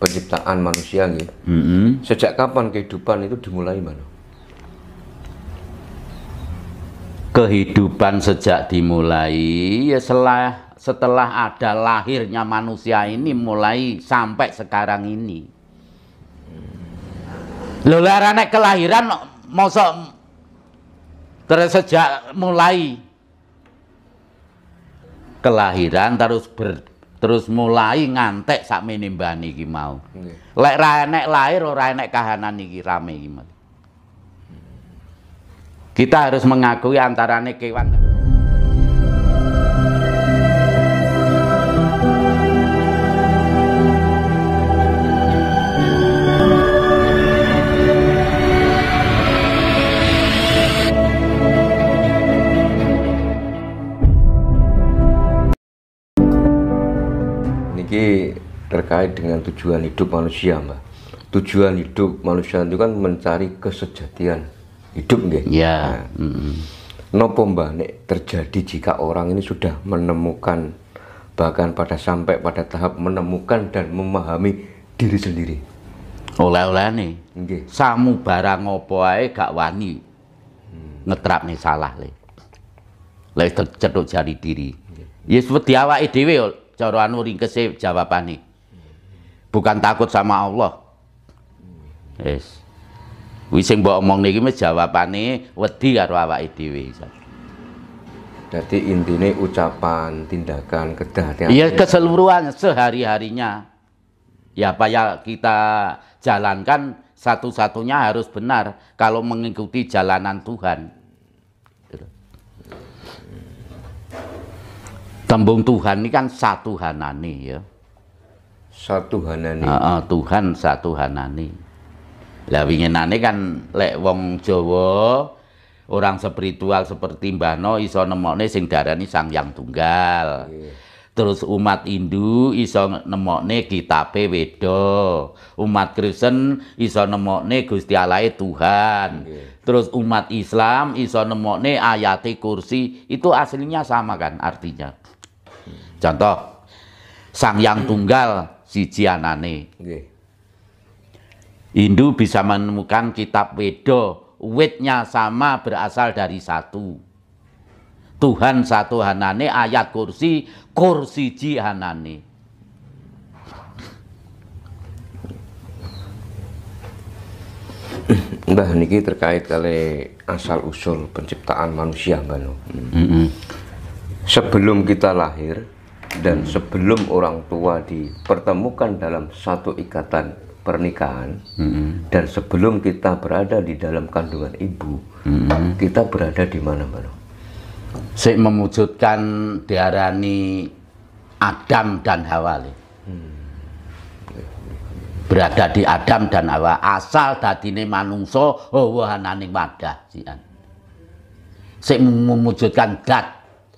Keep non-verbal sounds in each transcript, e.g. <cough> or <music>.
penciptaan manusia gitu. Mm -hmm. Sejak kapan kehidupan itu dimulai, Mano? Kehidupan sejak dimulai ya setelah setelah ada lahirnya manusia ini mulai sampai sekarang ini. Lho kelahiran mau terus sejak mulai kelahiran terus ber, terus mulai ngantek sak menimbani iki mau. Lek ra enek lahir ora enek kahanan iki rame iki. Kita harus mengakui antarane kewan terkait dengan tujuan hidup manusia mbak tujuan hidup manusia itu kan mencari kesejatian hidup nggih ya nah, mm -hmm. nopo mbak nek terjadi jika orang ini sudah menemukan bahkan pada sampai pada tahap menemukan dan memahami diri sendiri oleh-oleh nih nggih samu barang opo ae gak wani hmm. nih salah le lek tercetuk jari diri Yes, seperti awake dhewe cara anu ringkese jawabannya bukan takut sama Allah. Yes. Wis sing mbok omong niki mes jawabane wedi karo awake dhewe. Jadi intinya ucapan, tindakan, kedahatian. Iya keseluruhan sehari-harinya. Ya apa ya kita jalankan satu-satunya harus benar kalau mengikuti jalanan Tuhan. Gitu. Tembung Tuhan ini kan satu hanani ya satu hanani uh, uh, Tuhan satu hanani lah nani kan lek wong Jawa orang spiritual seperti Mbah No iso nemokne sing darani Sang Yang Tunggal yeah. terus umat Hindu iso nemokne kitabe Weda umat Kristen iso nemokne Gusti Allah Tuhan yeah. terus umat Islam iso nemokne ayate kursi itu aslinya sama kan artinya hmm. contoh Sang Yang Tunggal siji anane. Hindu bisa menemukan kitab Wedo Wednya sama berasal dari satu. Tuhan satu hanane, ayat kursi, kursi ji hanane. Mbah niki terkait kali asal usul penciptaan manusia mbah Mm -hmm. Sebelum kita lahir, dan sebelum orang tua dipertemukan dalam satu ikatan pernikahan mm -hmm. dan sebelum kita berada di dalam kandungan ibu mm -hmm. kita berada di mana-mana Saya memujudkan diarani Adam dan Hawa hmm. berada di Adam dan Hawa asal ini manungso oh naning wadah sian Saya memujudkan dat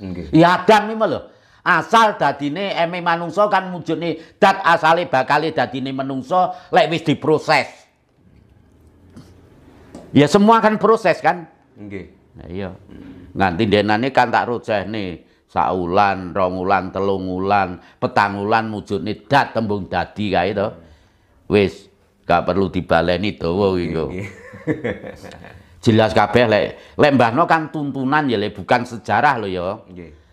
okay. ya Adam ini loh Asal dadine eme manungso kan nih dat asale bakale dadine manungso lek wis diproses. Ya semua kan proses kan? Nggih. Okay. Iya. Nganti denane kan tak nih saulan, rongulan, telungulan, petangulan nih dat tembung dadi kae to. Wis gak perlu dibaleni dawa iki Jelas kabeh lek lek mbahno kan tuntunan ya lek bukan sejarah lo ya. Nggih.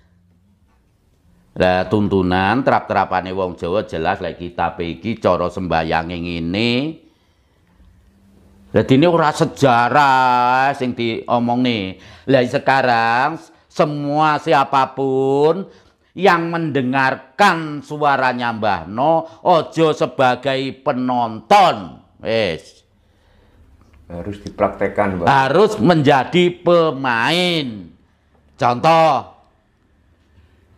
Lah tuntunan terap-terapane wong Jawa jelas lek kita iki cara sembayange ini. Lah ini ora sejarah sing nih. Lah sekarang semua siapapun yang mendengarkan suaranya Mbah No ojo sebagai penonton. es Harus dipraktekan Mbah. Harus menjadi pemain. Contoh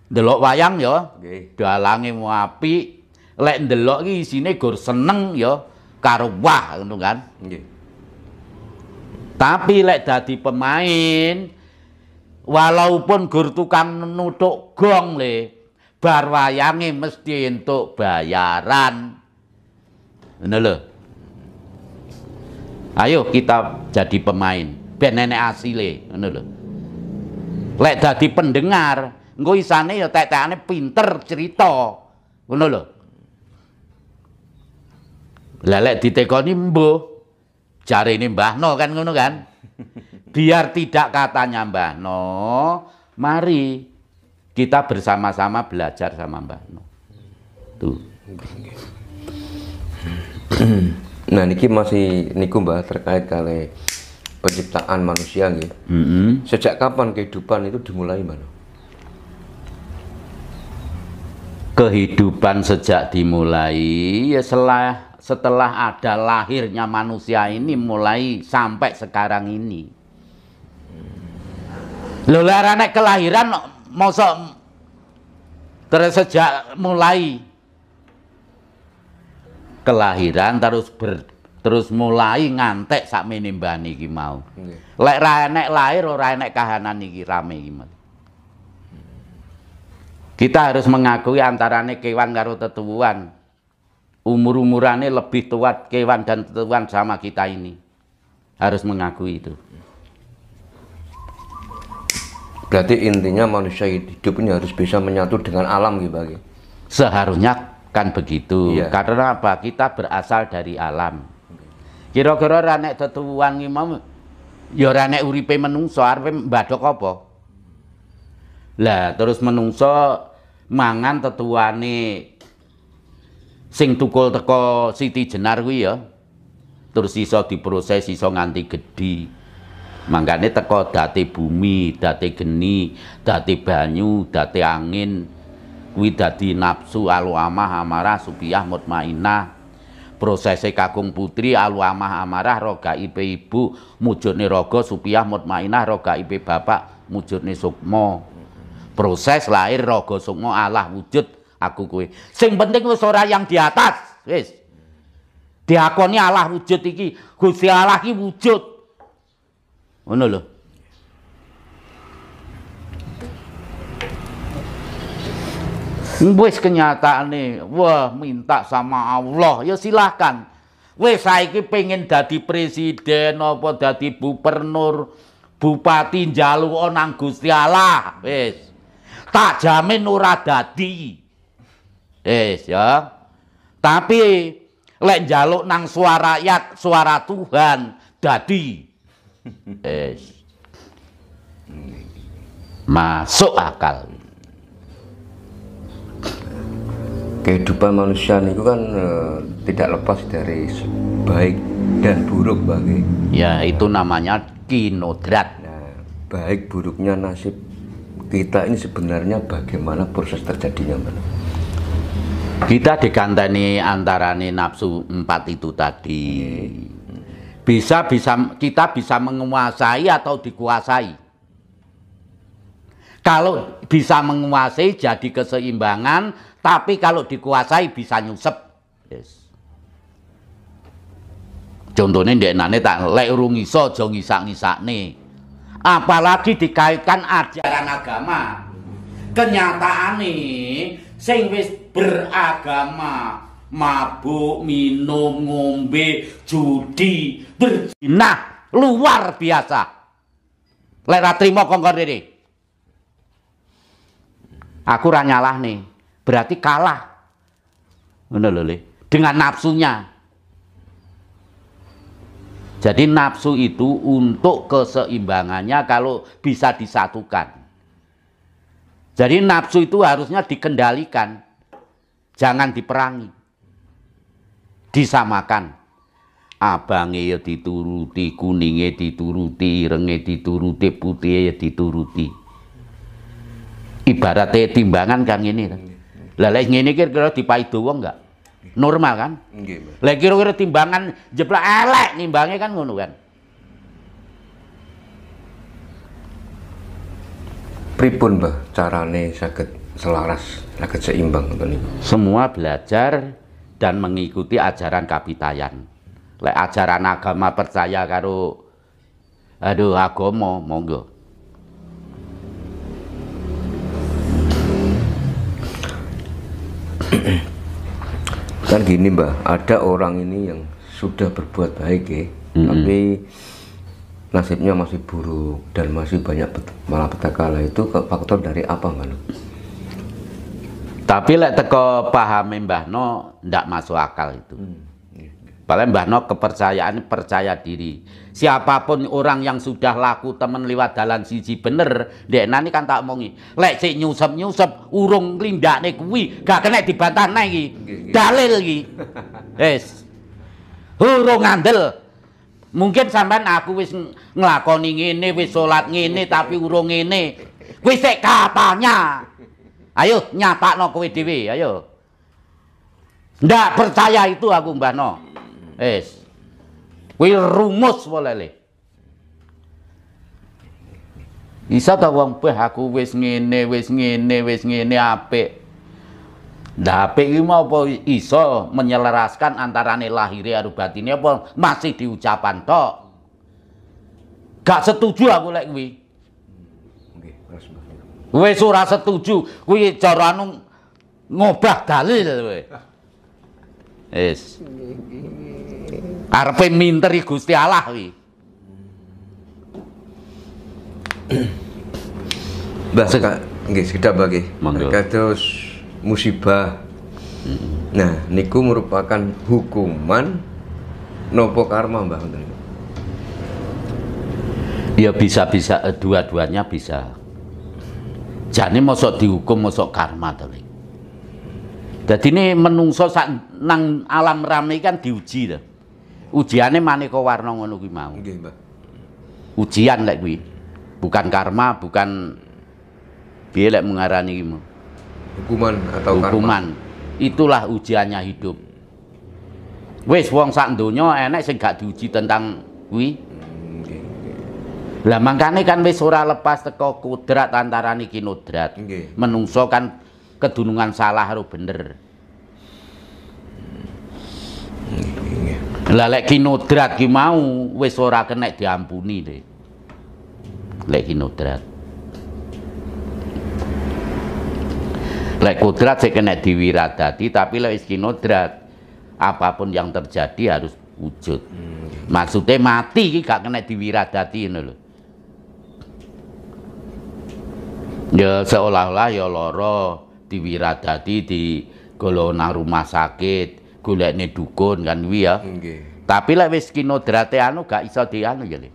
Delok wayang ya, nggih. Dalange mu apik. Lek ndelok ki isine gur seneng ya karo wah ngono kan. Nggih. Tapi lek dadi pemain walaupun gur tukang nutuk gong le, bar wayange mesti entuk bayaran. Ngono lho. Ayo kita jadi pemain, ben enek asile, ngono lho. Lek dadi pendengar, Engko isane ya tek-tekane pinter cerita. Ngono lho. Lelek ditekoni mbuh. Jarene Mbah No kan ngono kan. <laughs> Biar tidak katanya Mbah No, mari kita bersama-sama belajar sama Mbah No. Tuh. <clears throat> nah niki masih niku Mbah terkait kali penciptaan manusia nih. Mm Sejak kapan kehidupan itu dimulai, Mbah? kehidupan sejak dimulai ya setelah setelah ada lahirnya manusia ini mulai sampai sekarang ini lo nek kelahiran mosok terus sejak mulai kelahiran terus ber, terus mulai ngantek sak menimbani iki mau lek ra enek lahir ora enek kahanan iki rame iki kita harus mengakui antarane kewan karo tetuan. umur umurane lebih tua kewan dan tetuan sama kita ini. Harus mengakui itu. Berarti intinya manusia hidup ini harus bisa menyatu dengan alam gitu bagi. Seharusnya kan begitu. Iya. Karena apa? Kita berasal dari alam. Kira-kira ranek tetuan imam, ya ranek uripe menungso arpe mbadok apa? Lah terus menungso mangan tetuane sing tukul teko Siti Jenar kuwi ya. Terus iso diproses iso nganti gedhi. Mangkane teko dati bumi, dati geni, dati banyu, dati angin. Kuwi dadi nafsu alu amah amarah supiah mutmainah. prosese kakung putri alu amah amarah rogaipe ibu mujudne raga supiyah mutmainah rogaipe bapak mujurni sukmo proses lahir rogo sungo Allah wujud aku kue sing penting wis ora yang di atas wis diakoni Allah wujud iki Gusti Allah iki wujud ngono lho Wis kenyataan nih, wah minta sama Allah, ya silahkan. Wis saiki pengen jadi presiden apa jadi gubernur, bupati Jalur nang Gusti Allah. Wis tak jamin ora dadi. Eh, ya. Tapi lek njaluk nang suara rakyat, suara Tuhan dadi. Eh. Masuk akal. Kehidupan manusia itu kan e, tidak lepas dari baik dan buruk bagi. Ya, itu namanya kinodrat. Nah, baik buruknya nasib kita ini sebenarnya bagaimana proses terjadinya mbak? Kita dikanteni antara nih nafsu empat itu tadi. Bisa bisa kita bisa menguasai atau dikuasai. Kalau bisa menguasai jadi keseimbangan, tapi kalau dikuasai bisa nyusep. Yes. Contohnya dia nane tak lek rungiso iso aja ngisak nih apalagi dikaitkan ajaran agama kenyataan nih sing wis beragama mabuk minum ngombe judi berzinah luar biasa lek ra trimo kongkon ini aku ra nyalah nih berarti kalah ngono lho dengan nafsunya jadi nafsu itu untuk keseimbangannya kalau bisa disatukan. Jadi nafsu itu harusnya dikendalikan. Jangan diperangi. Disamakan. Abangnya ya dituruti, kuningnya dituruti, rengnya dituruti, putihnya ya dituruti. Ibaratnya timbangan kang ini. Lah ini kira-kira dipaido wong enggak? Normal kan? lagi Lah kira-kira timbangan jeplak elek nimbangnya kan ngono kan. Pripun Mbah carane sakit selaras, sakit seimbang ngoten niku? Semua belajar dan mengikuti ajaran kapitayan. Lek ajaran agama percaya karo aduh agama monggo. Misal gini Mbak, ada orang ini yang sudah berbuat baik ya, mm-hmm. tapi nasibnya masih buruk dan masih banyak malapetaka itu faktor dari apa mbak? Tapi lek teko paham, Mbah No ndak masuk akal itu. Hmm. Paling Mbah No kepercayaan percaya diri. Siapapun orang yang sudah laku temen lewat dalan siji bener, dek nani kan tak omongi. Lek si nyusep nyusep urung lindakne kuwi gak kena dibantah iki. Dalil iki. <laughs> Wis. Urung ngandel. Mungkin sampean aku wis nglakoni ini wis salat ini tapi urung ini Kuwi sik katanya. Ayo nyatakno kowe dhewe, ayo. Ndak percaya itu aku Mbah No es, Kuwi rumus walele. Isa ta wong beh aku wis ngene, wis ngene, wis ngene apik. Lah apik iki mau apa iso menyelaraskan antarane lahire karo batine apa masih diucapan tok? Gak setuju aku lek kuwi. Nggih, Wis ora setuju, kuwi cara anu ngobah dalil kowe. Yes. Arepe minteri Gusti Allah kuwi. Mbah Sekak, nggih bagi, nggih. Kados musibah. Nah, niku merupakan hukuman nopo karma Mbah ngoten. Ya bisa-bisa eh, dua-duanya bisa. Jane mosok dihukum mosok karma to, jadi ini menungso sak nang alam rame kan diuji Ujiannya mana kau warna ngono gue mau. Okay, Ujian lah gue. Bukan karma, bukan biar lah mengarani mau. Hukuman atau Hukuman. Karma. Itulah ujiannya hidup. Wes wong sak donya enek sing gak diuji tentang kuwi. Lah mangkane kan wis ora lepas teko kudrat antaraning kinodrat. Nggih. Menungso kan kedunungan salah harus bener. Lah kinodrat ki nodrat mau wis ora kena diampuni deh. Lek kinodrat nodrat. Lek kodrat saya kena diwiradati tapi lek wis apapun yang terjadi harus wujud. Hmm. Maksudnya mati ki gak kena diwiradati ini loh. Ya seolah-olah ya lara di Wiradati di golongan rumah sakit ini dukun kan wia, ya okay. tapi lah wis kinodrate anu gak iso anu ya lah hmm.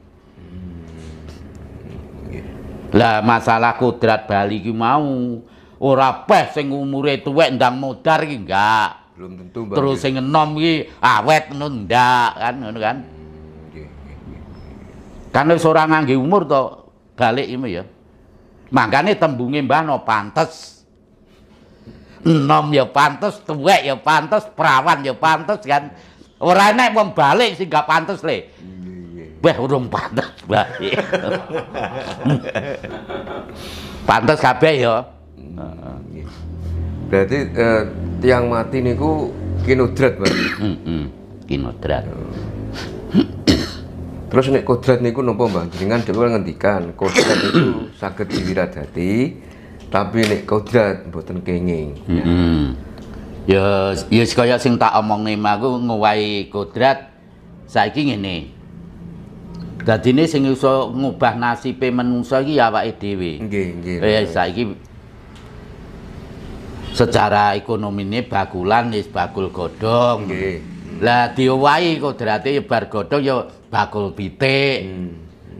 lah masalah kudrat Bali ki mau ora peh sing umure tuwek ndang modar ki enggak belum tentu Bang terus sing enom ki awet nunda ndak kan ngono kan hmm, kan wis ora umur to balik ini ya makanya tembungin mbah no pantes enom ya pantes, tuwek ya pantes, perawan ya pantos kan. Ora enek wong balik sing gak pantes le. Iya. Wah urung pantas balik. pantes kabeh ya. Berarti eh, tiang mati niku kinudrat, Mas. Heeh. kinudrat. Terus nek kodrat niku nopo Mbah? Jenengan dhewe ngendikan, kodrat itu saged diwiradati tapi nek kodrat mboten kenging mm -hmm. ya ya kaya sing tak omongne aku ngowahi kodrat saiki ngene dadine sing iso ngubah nasibe menungsa iki ya awake dhewe nggih nggih ya saiki secara ekonomine bakulan wis bakul godhong nggih lah diowahi kodrate ya bar godhong ya bakul pitik hmm. hmm.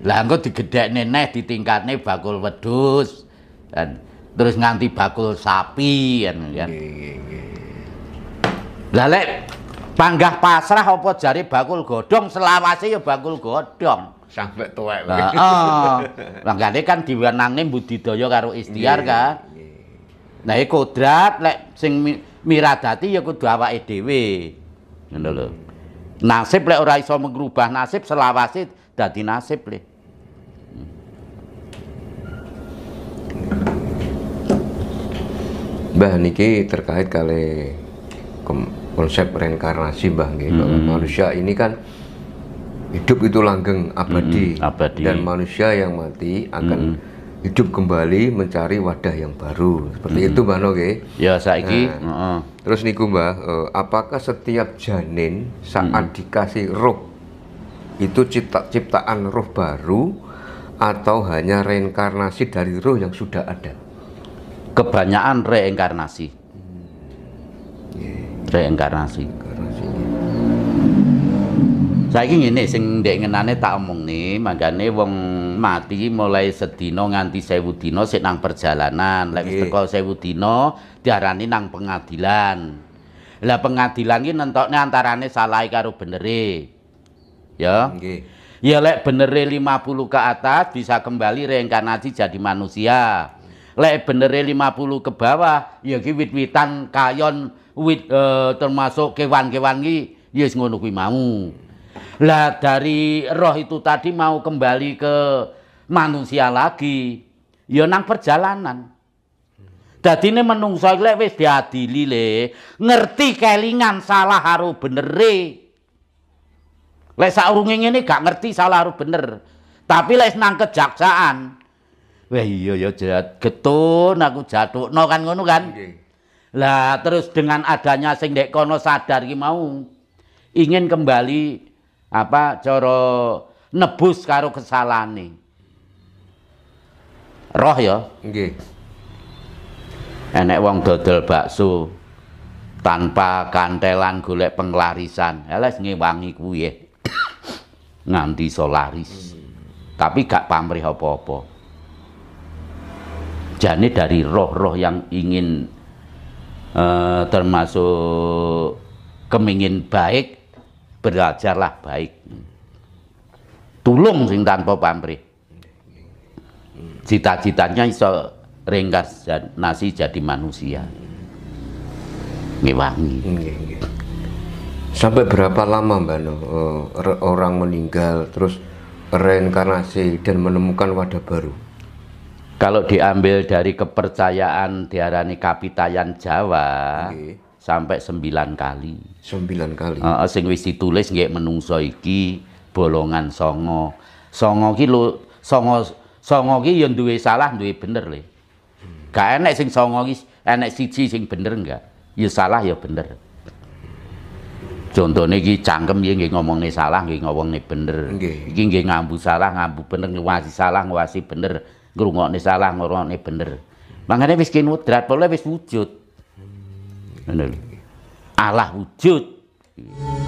lah engko digedhekne neh ditingkatne bakul wedhus dan terus nganti bakul sapi kan kan. Lah panggah pasrah apa jari bakul godong selawase ya bakul godong Sampai tua. Heeh. Nah, Mangkane oh. kan diwenangne budidaya karo ikhtiar kan. Nah, iki kodrat lek sing miradati ya kudu awake dhewe. Ngono lho. Nasib lek ora iso mengubah nasib selawase dadi nasib lek. Mbah niki terkait kali konsep reinkarnasi bah Hmm. manusia ini kan hidup itu langgeng abadi, hmm, abadi. dan manusia yang mati akan hmm hidup kembali mencari wadah yang baru seperti hmm. itu Mbah Noge ya saiki nah, uh. terus niku Mbah, uh, apakah setiap janin saat hmm. dikasih roh itu cipta ciptaan roh baru atau hanya reinkarnasi dari roh yang sudah ada kebanyakan reinkarnasi reinkarnasi saya ingin ini sing dek ngenane tak omong nih magane wong mati mulai sedino nganti sewu dino sik nang perjalanan lek wis teko sewu dino diarani nang pengadilan lah pengadilan ini nentoknya antarane salah karo beneri, ya nggih ya lek beneri 50 ke atas bisa kembali reinkarnasi jadi manusia lek benere 50 ke bawah ya ki wit-witan kayon wit eh, termasuk kewan-kewan ki ya yes, ngono kuwi mau lah dari roh itu tadi mau kembali ke manusia lagi ya nang perjalanan Dadi ini menungso lek wis diadili le, ngerti kelingan salah haru benere. Lek saurunge ngene gak ngerti salah haru bener. Tapi lek nang kejaksaan, Wah iya ya jat getun aku jatuh, no kan ngono kan. Okay. Lah terus dengan adanya sing dek kono sadar ki mau ingin kembali apa cara nebus karo kesalahan Roh ya. Nggih. Enek wong dodol bakso tanpa kantelan golek penglarisan. Eles ya, ngewangi kuwi. Ya. <coughs> Nganti solaris. Hmm. Tapi gak pamrih apa-apa. Jani dari roh-roh yang ingin eh, termasuk kemingin baik belajarlah baik tulung sing tanpa pamrih cita-citanya iso ringkas nasi jadi manusia ngewangi sampai berapa lama mbak no eh, orang meninggal terus reinkarnasi dan menemukan wadah baru kalau diambil dari kepercayaan diarani kapitayan Jawa, okay. sampai sembilan kali. Sembilan kali. uh, sing wis ditulis nggak menungso iki bolongan songo. Songo ki lo songo songo ki yang duwe salah duwe bener le. Gak enek sing songo ki enek siji sing bener enggak. Ya salah ya bener. Contohnya gini cangkem ya ngomong ngomongnya salah ngomong ngomongnya bener. Okay. gini nggih ngambu salah ngambu bener ngawasi salah ngawasi bener ngrungokne salah ngrungokne bener. Mangane miskin mudrat pola wis wujud. Ngono Allah wujud.